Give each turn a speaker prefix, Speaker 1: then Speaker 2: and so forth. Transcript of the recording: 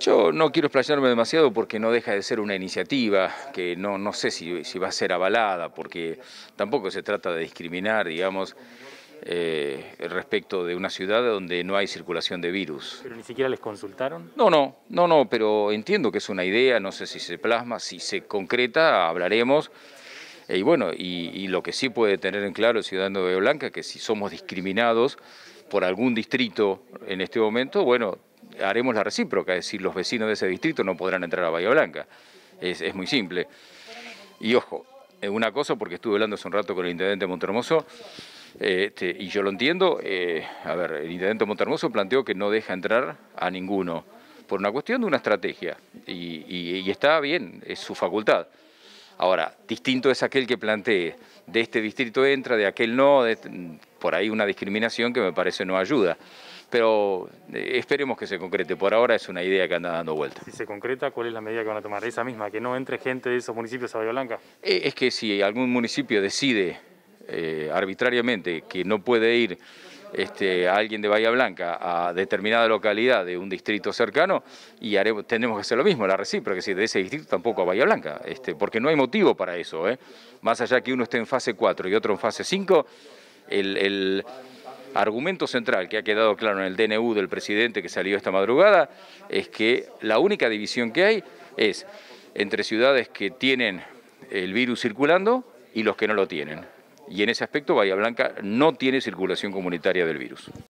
Speaker 1: Yo no quiero explayarme demasiado porque no deja de ser una iniciativa que no, no sé si, va a ser avalada, porque tampoco se trata de discriminar, digamos, eh, respecto de una ciudad donde no hay circulación de virus. ¿Pero ni siquiera les consultaron? No, no, no, no, pero entiendo que es una idea, no sé si se plasma, si se concreta, hablaremos. Eh, y bueno, y, lo que sí puede tener en claro el ciudadano de Blanca, que si somos discriminados por algún distrito en este momento, bueno, haremos la recíproca, es decir, los vecinos de ese distrito no podrán entrar a Bahía Blanca. Es, es muy simple. Y ojo, eh, una cosa, porque estuve hablando hace un rato con el intendente Montermoso, este, y yo lo entiendo, eh, a ver, el intendente Montermoso planteó que no deja entrar a ninguno por una cuestión de una estrategia, y, está bien, es su facultad. Ahora, distinto es aquel que plantee, de este distrito entra, de aquel no, este, por ahí una discriminación que me parece no ayuda pero eh, esperemos que se concrete. Por ahora es una idea que anda dando vuelta. Si
Speaker 2: se concreta, ¿cuál es la medida que van a tomar? ¿Esa misma, que no entre gente de esos municipios a Bahía Blanca?
Speaker 1: Eh, es que si algún municipio decide eh, arbitrariamente que no puede ir este, a alguien de Bahía Blanca a determinada localidad de un distrito cercano y haremos, que hacer lo mismo, la recíproca, que de ese distrito tampoco a Bahía Blanca, este, porque no hay motivo para eso. Más allá que uno esté en fase 4 y otro en fase 5, el argumento central que ha quedado claro en el DNU del presidente que salió esta madrugada es que la única división que hay es entre ciudades que tienen el virus circulando y los que no lo tienen. Y en ese aspecto Bahía Blanca no tiene circulación comunitaria del virus.